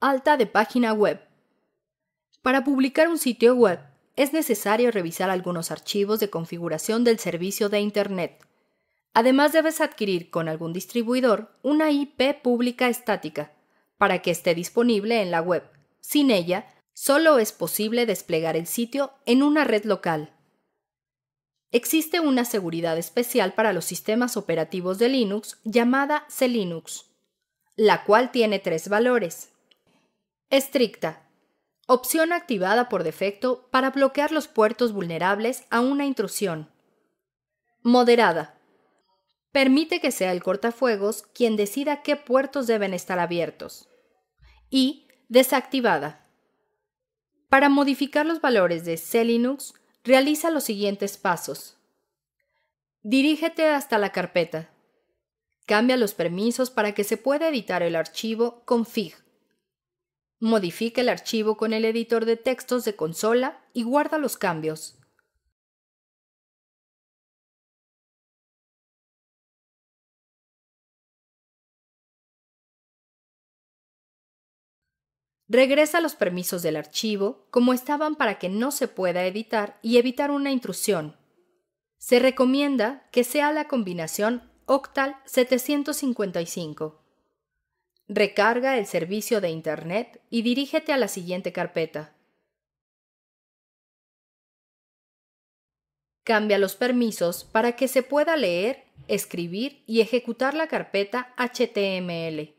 Alta de página web. Para publicar un sitio web es necesario revisar algunos archivos de configuración del servicio de Internet. Además debes adquirir con algún distribuidor una IP pública estática para que esté disponible en la web. Sin ella, solo es posible desplegar el sitio en una red local. Existe una seguridad especial para los sistemas operativos de Linux llamada CLinux, la cual tiene tres valores, Estricta. Opción activada por defecto para bloquear los puertos vulnerables a una intrusión. Moderada. Permite que sea el cortafuegos quien decida qué puertos deben estar abiertos. Y desactivada. Para modificar los valores de c realiza los siguientes pasos. Dirígete hasta la carpeta. Cambia los permisos para que se pueda editar el archivo config Modifica el archivo con el editor de textos de consola y guarda los cambios. Regresa los permisos del archivo como estaban para que no se pueda editar y evitar una intrusión. Se recomienda que sea la combinación Octal 755. Recarga el servicio de Internet y dirígete a la siguiente carpeta. Cambia los permisos para que se pueda leer, escribir y ejecutar la carpeta HTML.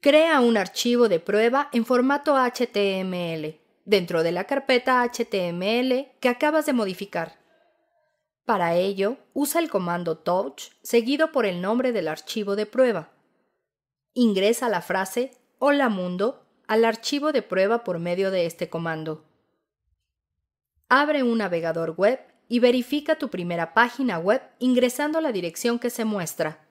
Crea un archivo de prueba en formato HTML dentro de la carpeta HTML que acabas de modificar. Para ello, usa el comando touch seguido por el nombre del archivo de prueba. Ingresa la frase Hola mundo al archivo de prueba por medio de este comando. Abre un navegador web y verifica tu primera página web ingresando la dirección que se muestra.